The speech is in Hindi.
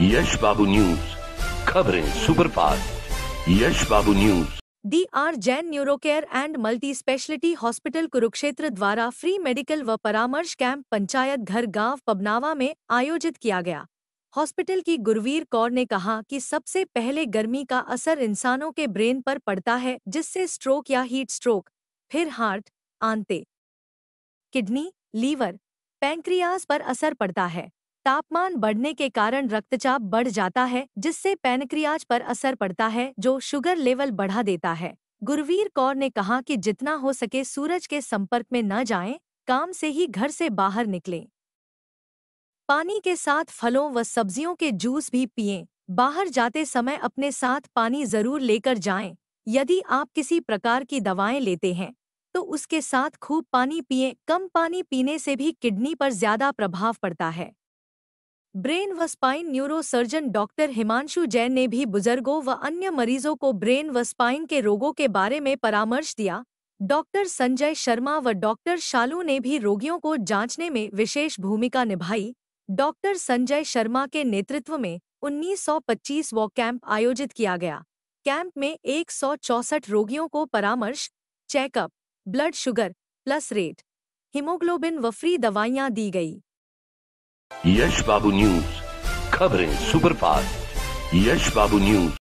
यश बाबू न्यूज खबरें superfast Yash Babu news D R Jain neurocare and multi speciality hospital Kurukshetra द्वारा फ्री मेडिकल व परामर्श कैंप पंचायत घर गांव पबनावा में आयोजित किया गया हॉस्पिटल की गुरवीर कौर ने कहा कि सबसे पहले गर्मी का असर इंसानों के ब्रेन पर पड़ता है जिससे स्ट्रोक या हीट स्ट्रोक फिर हार्ट आंते किडनी लीवर पैंक्रियाज पर असर पड़ता है तापमान बढ़ने के कारण रक्तचाप बढ़ जाता है जिससे पैनक्रियाज पर असर पड़ता है जो शुगर लेवल बढ़ा देता है गुरवीर कौर ने कहा कि जितना हो सके सूरज के संपर्क में न जाएं, काम से ही घर से बाहर निकलें पानी के साथ फलों व सब्जियों के जूस भी पिएं बाहर जाते समय अपने साथ पानी जरूर लेकर जाएं यदि आप किसी प्रकार की दवाएं लेते हैं तो उसके साथ खूब पानी पिएं कम पानी पीने से भी किडनी पर ज्यादा प्रभाव पड़ता है ब्रेन व spine neurosurgeon doctor Himanshu Jain ने भी बुजुर्गों व अन्य मरीजों को ब्रेन व स्पाइन के रोगों के बारे में परामर्श दिया डॉक्टर संजय शर्मा व डॉक्टर शालू ने भी रोगियों को जांचने में विशेष भूमिका निभाई डॉक्टर संजय शर्मा के नेतृत्व में 1925 व कैंप आयोजित किया गया कैंप में एक रोगियों को परामर्श checkup blood sugar pulse rate haemoglobin व फ्री दवाइयाँ दी गई Yes Babu News, covering super fast. Yes Babu News.